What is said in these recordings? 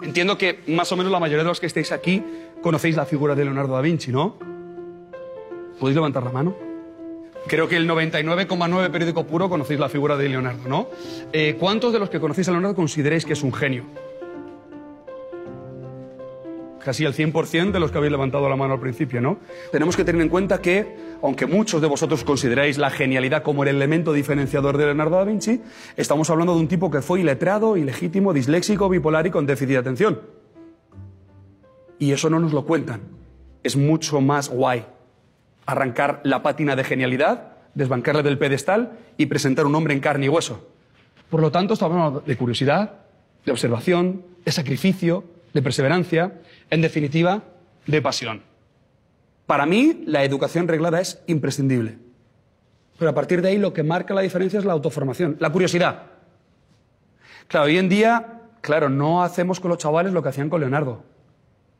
Entiendo que más o menos la mayoría de los que estáis aquí conocéis la figura de Leonardo da Vinci, ¿no? ¿Podéis levantar la mano? Creo que el 99,9 periódico puro conocéis la figura de Leonardo, ¿no? Eh, ¿Cuántos de los que conocéis a Leonardo consideráis que es un genio? casi el 100% de los que habéis levantado la mano al principio, ¿no? Tenemos que tener en cuenta que, aunque muchos de vosotros consideráis la genialidad como el elemento diferenciador de Leonardo da Vinci, estamos hablando de un tipo que fue iletrado, ilegítimo, disléxico, bipolar y con déficit de atención. Y eso no nos lo cuentan. Es mucho más guay arrancar la pátina de genialidad, desbancarle del pedestal y presentar un hombre en carne y hueso. Por lo tanto, estamos hablando de curiosidad, de observación, de sacrificio, de perseverancia, en definitiva, de pasión. Para mí, la educación reglada es imprescindible. Pero a partir de ahí lo que marca la diferencia es la autoformación, la curiosidad. Claro, hoy en día, claro, no hacemos con los chavales lo que hacían con Leonardo.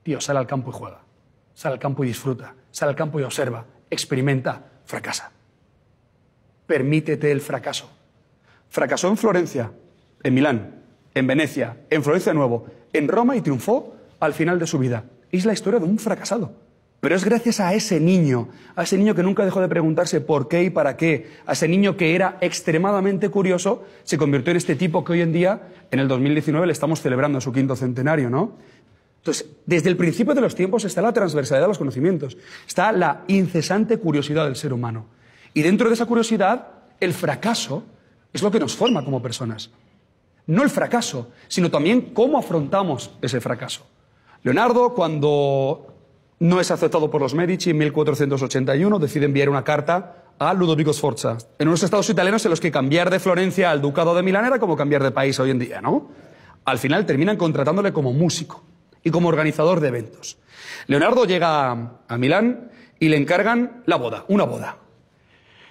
Tío, sale al campo y juega. Sale al campo y disfruta. Sale al campo y observa. Experimenta. Fracasa. Permítete el fracaso. Fracasó en Florencia, en Milán, en Venecia, en Florencia nuevo, en Roma y triunfó al final de su vida. Es la historia de un fracasado. Pero es gracias a ese niño, a ese niño que nunca dejó de preguntarse por qué y para qué, a ese niño que era extremadamente curioso, se convirtió en este tipo que hoy en día, en el 2019, le estamos celebrando su quinto centenario, ¿no? Entonces, desde el principio de los tiempos está la transversalidad de los conocimientos, está la incesante curiosidad del ser humano. Y dentro de esa curiosidad, el fracaso es lo que nos forma como personas no el fracaso, sino también cómo afrontamos ese fracaso. Leonardo, cuando no es aceptado por los Medici en 1481, decide enviar una carta a Ludovico Sforza, en unos estados italianos en los que cambiar de Florencia al Ducado de Milán era como cambiar de país hoy en día, ¿no? Al final terminan contratándole como músico y como organizador de eventos. Leonardo llega a Milán y le encargan la boda, una boda,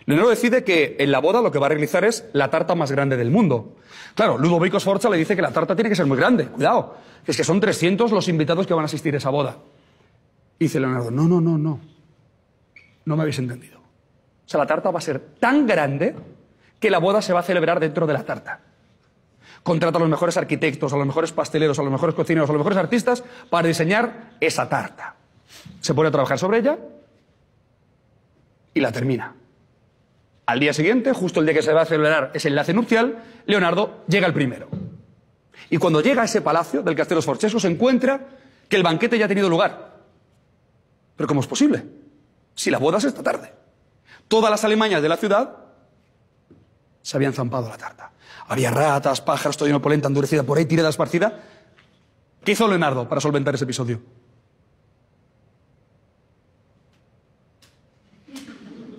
Leonardo decide que en la boda lo que va a realizar es la tarta más grande del mundo. Claro, Ludovico Sforza le dice que la tarta tiene que ser muy grande, cuidado, es que son 300 los invitados que van a asistir a esa boda. Y dice Leonardo, no, no, no, no, no me habéis entendido. O sea, la tarta va a ser tan grande que la boda se va a celebrar dentro de la tarta. Contrata a los mejores arquitectos, a los mejores pasteleros, a los mejores cocineros, a los mejores artistas para diseñar esa tarta. Se pone a trabajar sobre ella y la termina. Al día siguiente, justo el día que se va a celebrar ese enlace nupcial, Leonardo llega el primero. Y cuando llega a ese palacio del Castelo Sforcesco se encuentra que el banquete ya ha tenido lugar. Pero ¿cómo es posible? Si la boda es esta tarde. Todas las alemanas de la ciudad se habían zampado la tarta. Había ratas, pájaros, todo una polenta endurecida por ahí, tirada esparcida. ¿Qué hizo Leonardo para solventar ese episodio?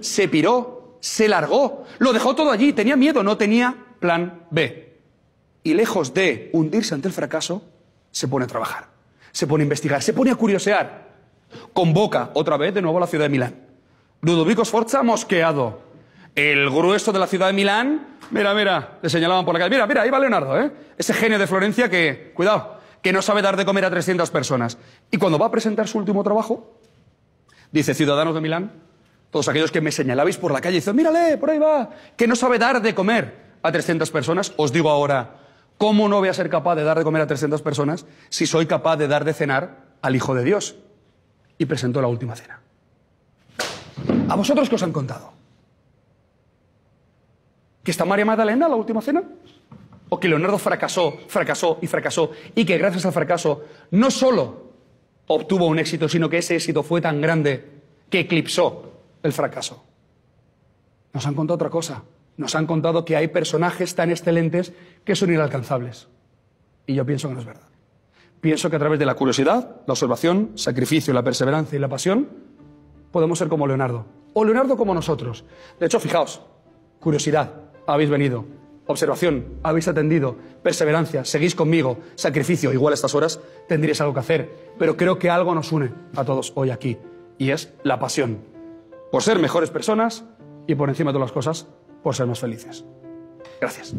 Se piró se largó, lo dejó todo allí, tenía miedo, no tenía plan B. Y lejos de hundirse ante el fracaso, se pone a trabajar, se pone a investigar, se pone a curiosear. Convoca otra vez de nuevo a la ciudad de Milán. Ludovico Sforza mosqueado. El grueso de la ciudad de Milán, mira, mira, le señalaban por la calle, mira, mira, ahí va Leonardo, ¿eh? Ese genio de Florencia que, cuidado, que no sabe dar de comer a 300 personas. Y cuando va a presentar su último trabajo, dice, ciudadanos de Milán, todos aquellos que me señalabais por la calle y dicen, mírale, por ahí va, que no sabe dar de comer a 300 personas, os digo ahora, ¿cómo no voy a ser capaz de dar de comer a 300 personas si soy capaz de dar de cenar al Hijo de Dios? Y presentó la última cena. ¿A vosotros qué os han contado? ¿Que está María Magdalena la última cena? ¿O que Leonardo fracasó, fracasó y fracasó? Y que gracias al fracaso no solo obtuvo un éxito, sino que ese éxito fue tan grande que eclipsó el fracaso. Nos han contado otra cosa. Nos han contado que hay personajes tan excelentes que son inalcanzables. Y yo pienso que no es verdad. Pienso que a través de la curiosidad, la observación, sacrificio, la perseverancia y la pasión, podemos ser como Leonardo. O Leonardo como nosotros. De hecho, fijaos, curiosidad, habéis venido. Observación, habéis atendido. Perseverancia, seguís conmigo. Sacrificio, igual a estas horas tendríais algo que hacer. Pero creo que algo nos une a todos hoy aquí. Y es la pasión por ser mejores personas y por encima de todas las cosas, por ser más felices. Gracias.